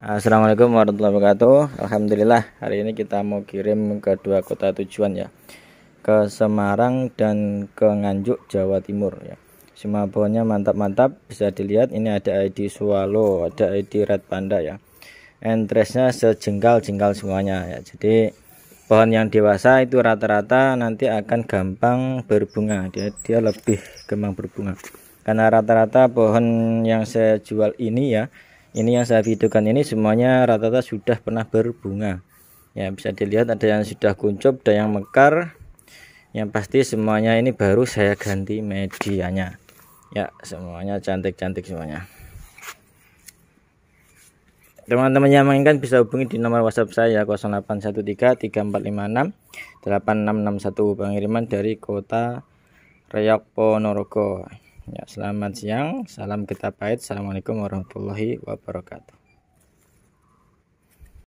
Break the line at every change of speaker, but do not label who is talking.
Ah, assalamualaikum warahmatullahi wabarakatuh Alhamdulillah hari ini kita mau kirim ke dua kota tujuan ya Ke Semarang dan ke Nganjuk Jawa Timur ya pohonnya mantap-mantap bisa dilihat ini ada ID Swallow ada ID Red Panda ya Entresnya sejengkal-jengkal semuanya ya Jadi pohon yang dewasa itu rata-rata nanti akan gampang berbunga Dia, dia lebih gampang berbunga Karena rata-rata pohon yang saya jual ini ya ini yang saya videokan ini semuanya rata-rata sudah pernah berbunga ya bisa dilihat ada yang sudah kuncup ada yang mekar yang pasti semuanya ini baru saya ganti medianya ya semuanya cantik-cantik semuanya teman-teman yang menginginkan bisa hubungi di nomor whatsapp saya 0813 3456 8661 pengiriman dari kota Reok Ponorogo Ya, selamat siang, salam kita pahit. Assalamualaikum warahmatullahi wabarakatuh.